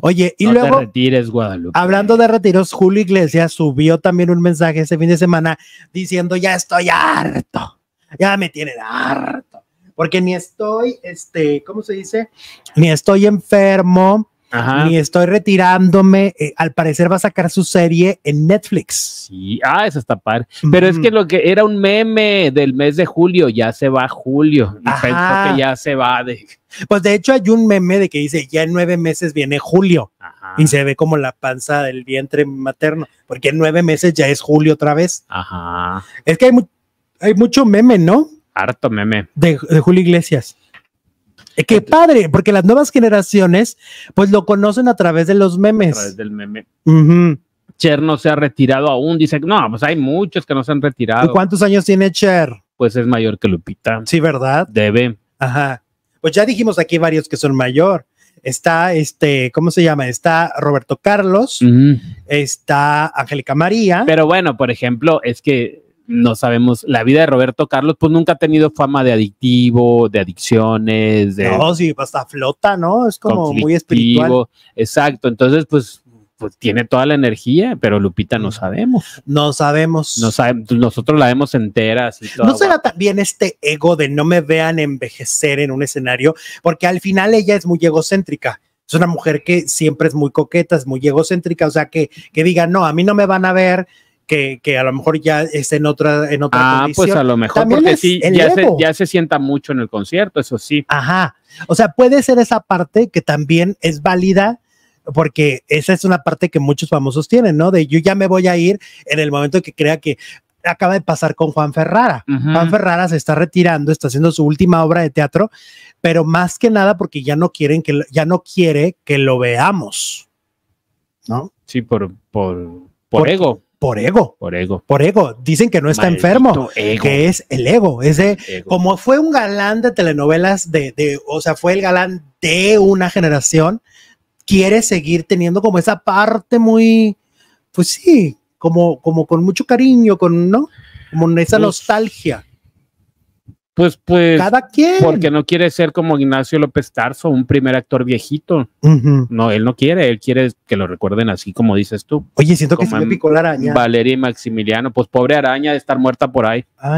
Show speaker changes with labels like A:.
A: Oye, y luego. Guadalupe. Hablando
B: de retiros, Julio Iglesias subió también un mensaje ese fin de semana diciendo: Ya estoy harto, ya me tienen harto, porque ni estoy, este, ¿cómo se dice? Ni estoy enfermo, y ni estoy retirándome. Eh, al parecer va a sacar su serie en Netflix. Sí,
A: ah, eso está par. Pero es que lo que era un meme del mes de julio, ya se va julio.
B: Y Pensó que ya se va de. Pues de hecho hay un meme de que dice, ya en nueve meses viene julio. Y se ve como la panza del vientre materno, porque en nueve meses ya es julio otra vez. Ajá. Es que hay, hay mucho meme, ¿no?
A: Harto meme.
B: de, de Julio Iglesias. Eh, qué padre, porque las nuevas generaciones pues lo conocen a través de los memes. A través
A: del meme. Cher no se ha retirado aún, dice, no, pues hay muchos que no se han retirado. ¿Y ¿Cuántos años tiene Cher?
B: Pues es mayor que Lupita. Sí, ¿verdad? Debe. Ajá. Pues ya dijimos aquí varios que son mayor. Está este, ¿cómo se llama? Está Roberto Carlos, está Angélica María. Pero bueno,
A: por ejemplo, es que no sabemos, la vida de Roberto Carlos, pues nunca ha tenido fama de adictivo, de adicciones, de... No,
B: sí, hasta flota, ¿no? Es como muy espiritual.
A: Exacto, entonces, pues, pues, tiene toda la energía, pero Lupita no mm. sabemos. No sabemos. Pues, nosotros la vemos entera. ¿No será
B: también este ego de no me vean envejecer en un escenario? Porque al final ella es muy egocéntrica es una mujer que siempre es muy coqueta, es muy egocéntrica, o sea, que, que diga, no, a mí no me van a ver que, a lo mejor ya esté en otra en otra Ah, pues a lo mejor porque sí, ya se, ya se, sienta
A: mucho en el concierto, eso sí.
B: Ajá. O sea, puede ser esa parte que también es válida porque esa es una parte que muchos famosos tienen, ¿no? De yo ya me voy a ir en el momento que crea que acaba de pasar con Juan Ferrara. Juan Ferrara se está retirando, está haciendo su última obra de teatro, pero más que nada porque ya no quieren que ya no quiere que lo veamos. ¿No? Sí, por por por ego por ego. Por ego. Por ego. Dicen que no está enfermo, que es el ego. Es como fue un galán de telenovelas, de, de, o sea, fue el galán de una generación, quiere seguir teniendo como esa parte muy, pues sí, como, como con mucho cariño, con, ¿no? Como esa nostalgia. Pues, pues.
A: quien. Porque no quiere ser como Ignacio López Tarso, un primer actor viejito.
B: No,
A: él no quiere, él quiere que lo recuerden así como dices tú. Oye, siento que se me picó la araña. Valeria y Maximiliano, pues pobre araña de estar muerta por ahí.
B: Ah.